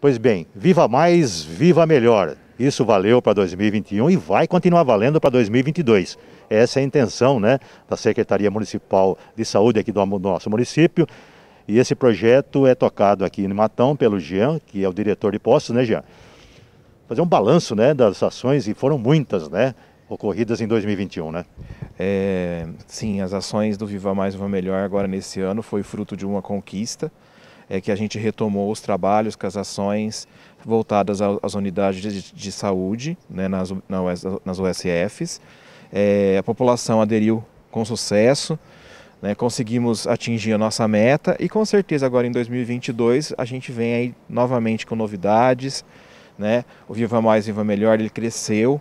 Pois bem, viva mais, viva melhor. Isso valeu para 2021 e vai continuar valendo para 2022. Essa é a intenção né, da Secretaria Municipal de Saúde aqui do nosso município. E esse projeto é tocado aqui em Matão pelo Jean, que é o diretor de postos, né, Jean? Fazer um balanço né, das ações, e foram muitas, né? ocorridas em 2021, né? É, sim, as ações do Viva Mais Viva Melhor agora nesse ano foi fruto de uma conquista é que a gente retomou os trabalhos com as ações voltadas às unidades de, de saúde, né, nas, nas USFs. É, a população aderiu com sucesso, né, conseguimos atingir a nossa meta e com certeza agora em 2022 a gente vem aí novamente com novidades. Né? O Viva Mais, Viva Melhor, ele cresceu.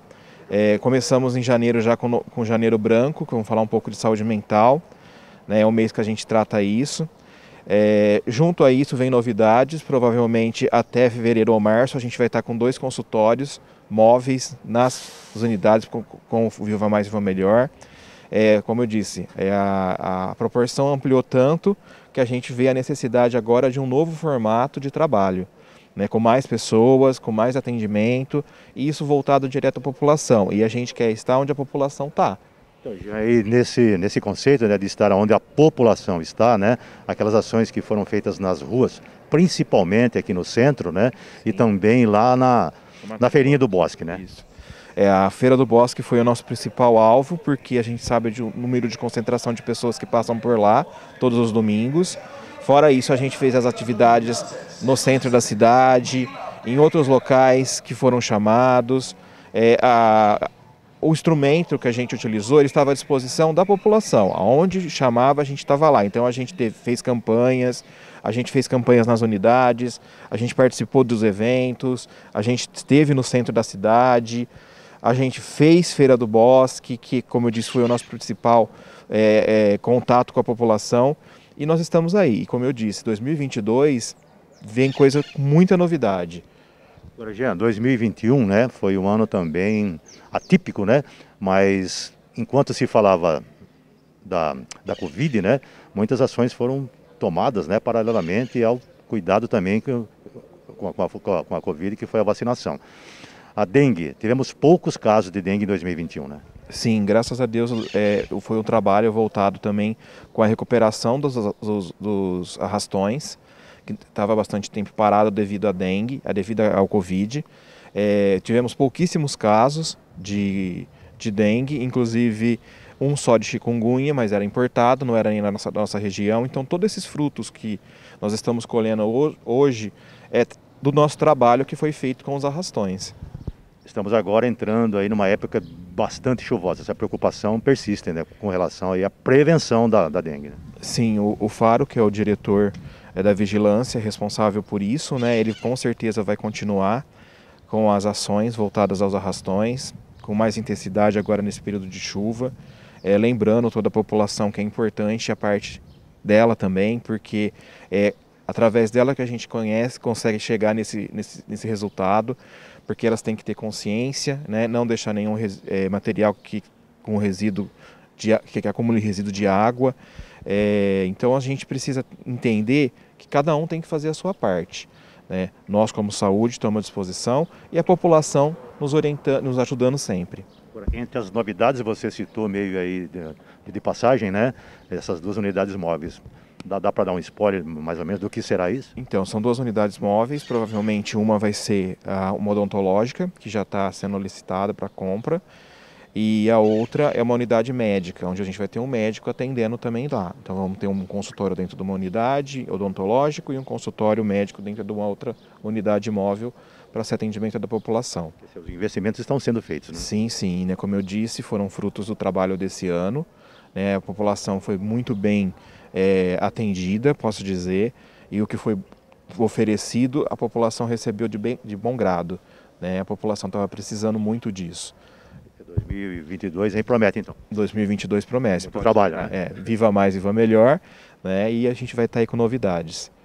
É, começamos em janeiro já com, com janeiro branco, que vamos falar um pouco de saúde mental. Né? É o mês que a gente trata isso. É, junto a isso vem novidades, provavelmente até fevereiro ou março a gente vai estar com dois consultórios móveis nas unidades com, com Viva Mais Viva Melhor. É, como eu disse, é a, a proporção ampliou tanto que a gente vê a necessidade agora de um novo formato de trabalho. Né, com mais pessoas, com mais atendimento, e isso voltado direto à população. E a gente quer estar onde a população está, e então, aí, nesse, nesse conceito né, de estar onde a população está, né, aquelas ações que foram feitas nas ruas, principalmente aqui no centro, né, e também lá na, na Feirinha do Bosque. Né? Isso. É, a Feira do Bosque foi o nosso principal alvo, porque a gente sabe de um número de concentração de pessoas que passam por lá todos os domingos. Fora isso, a gente fez as atividades no centro da cidade, em outros locais que foram chamados. É, a, o instrumento que a gente utilizou estava à disposição da população. Aonde chamava, a gente estava lá. Então a gente teve, fez campanhas, a gente fez campanhas nas unidades, a gente participou dos eventos, a gente esteve no centro da cidade, a gente fez Feira do Bosque, que, como eu disse, foi o nosso principal é, é, contato com a população. E nós estamos aí. E como eu disse, 2022 vem coisa com muita novidade. Agora, Jean, 2021 né, foi um ano também atípico, né? Mas enquanto se falava da, da Covid, né, muitas ações foram tomadas né, paralelamente ao cuidado também com, com, a, com a Covid, que foi a vacinação. A dengue, tivemos poucos casos de dengue em 2021, né? Sim, graças a Deus é, foi um trabalho voltado também com a recuperação dos, dos, dos arrastões, que estava bastante tempo parada devido à dengue, devido ao Covid. É, tivemos pouquíssimos casos de, de dengue, inclusive um só de chikungunya, mas era importado, não era nem na nossa, nossa região. Então, todos esses frutos que nós estamos colhendo hoje é do nosso trabalho que foi feito com os arrastões. Estamos agora entrando aí numa época bastante chuvosa. Essa preocupação persiste né, com relação aí à prevenção da, da dengue. Né? Sim, o, o Faro, que é o diretor é da vigilância responsável por isso, né? Ele com certeza vai continuar com as ações voltadas aos arrastões, com mais intensidade agora nesse período de chuva. É, lembrando toda a população que é importante a parte dela também, porque é através dela que a gente conhece, consegue chegar nesse, nesse, nesse resultado, porque elas têm que ter consciência, né? não deixar nenhum é, material que, com resíduo de, que acumule resíduo de água, é, então a gente precisa entender que cada um tem que fazer a sua parte. Né? Nós, como saúde, estamos à disposição e a população nos, orientando, nos ajudando sempre. Entre as novidades, você citou meio aí de, de passagem, né? Essas duas unidades móveis. Dá, dá para dar um spoiler mais ou menos do que será isso? Então, são duas unidades móveis, provavelmente uma vai ser a, uma odontológica, que já está sendo licitada para compra, e a outra é uma unidade médica, onde a gente vai ter um médico atendendo também lá. Então vamos ter um consultório dentro de uma unidade odontológico e um consultório médico dentro de uma outra unidade móvel para esse atendimento da população. Os investimentos estão sendo feitos, né? Sim, sim. Né? Como eu disse, foram frutos do trabalho desse ano. Né? A população foi muito bem é, atendida, posso dizer, e o que foi oferecido, a população recebeu de, bem, de bom grado. Né? A população estava precisando muito disso. 2022 aí promete então. 2022 promete. Muito trabalho, né? É, viva mais, viva melhor, né? E a gente vai estar tá aí com novidades.